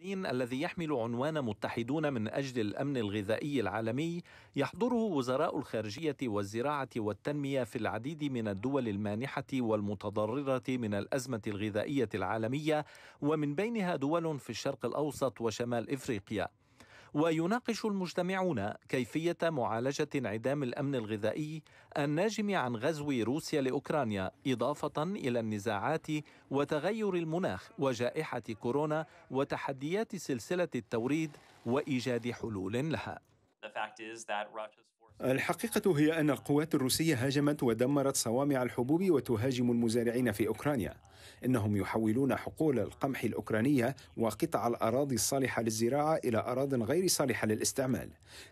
برلين الذي يحمل عنوان متحدون من أجل الأمن الغذائي العالمي يحضره وزراء الخارجية والزراعة والتنمية في العديد من الدول المانحة والمتضررة من الأزمة الغذائية العالمية ومن بينها دول في الشرق الأوسط وشمال إفريقيا ويناقش المجتمعون كيفية معالجة انعدام الأمن الغذائي الناجم عن غزو روسيا لأوكرانيا إضافة إلى النزاعات وتغير المناخ وجائحة كورونا وتحديات سلسلة التوريد وإيجاد حلول لها. الحقيقة هي أن القوات الروسية هاجمت ودمرت صوامع الحبوب وتهاجم المزارعين في أوكرانيا إنهم يحولون حقول القمح الأوكرانية وقطع الأراضي الصالحة للزراعة إلى أراض غير صالحة للاستعمال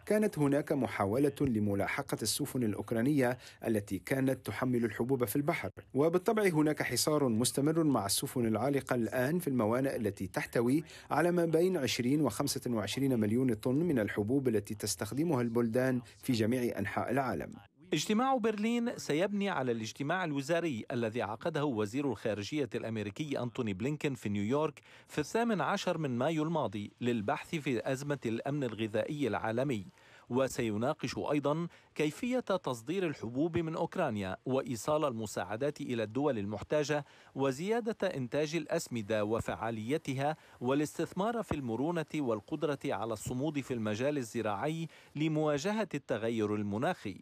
كانت هناك محاولة لملاحقة السفن الأوكرانية التي كانت تحمل الحبوب في البحر وبالطبع هناك حصار مستمر مع السفن العالقة الآن في الموانئ التي تحتوي على ما بين 20 و 25 مليون طن من الحبوب التي تستخدمها البلدان في جميع أنحاء العالم اجتماع برلين سيبني على الاجتماع الوزاري الذي عقده وزير الخارجية الأمريكي أنتوني بلينكن في نيويورك في الثامن عشر من مايو الماضي للبحث في أزمة الأمن الغذائي العالمي وسيناقش أيضا كيفية تصدير الحبوب من أوكرانيا وإيصال المساعدات إلى الدول المحتاجة وزيادة إنتاج الأسمدة وفعاليتها والاستثمار في المرونة والقدرة على الصمود في المجال الزراعي لمواجهة التغير المناخي.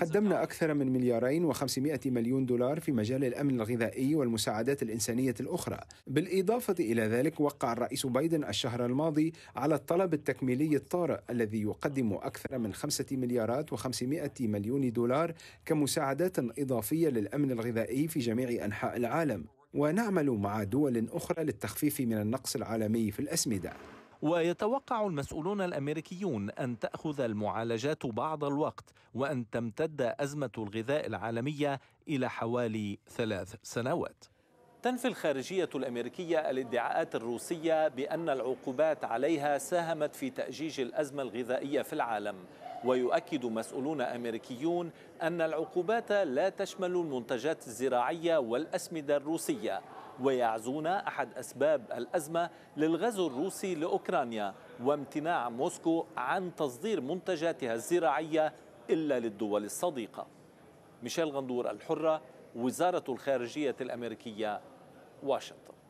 قدمنا أكثر من مليارين وخمسمائة مليون دولار في مجال الأمن الغذائي والمساعدات الإنسانية الأخرى بالإضافة إلى ذلك وقع الرئيس بايدن الشهر الماضي على الطلب التكميلي الطارئ الذي يقدم أكثر من خمسة مليارات وخمسمائة مليون دولار كمساعدات إضافية للأمن الغذائي في جميع أنحاء العالم ونعمل مع دول أخرى للتخفيف من النقص العالمي في الأسمدة ويتوقع المسؤولون الامريكيون ان تاخذ المعالجات بعض الوقت وان تمتد ازمه الغذاء العالميه الى حوالي ثلاث سنوات تنفي الخارجية الأمريكية الادعاءات الروسية بأن العقوبات عليها ساهمت في تأجيج الأزمة الغذائية في العالم ويؤكد مسؤولون أمريكيون أن العقوبات لا تشمل المنتجات الزراعية والأسمدة الروسية ويعزون أحد أسباب الأزمة للغزو الروسي لأوكرانيا وامتناع موسكو عن تصدير منتجاتها الزراعية إلا للدول الصديقة ميشيل غندور الحرة وزارة الخارجية الأمريكية واشنطن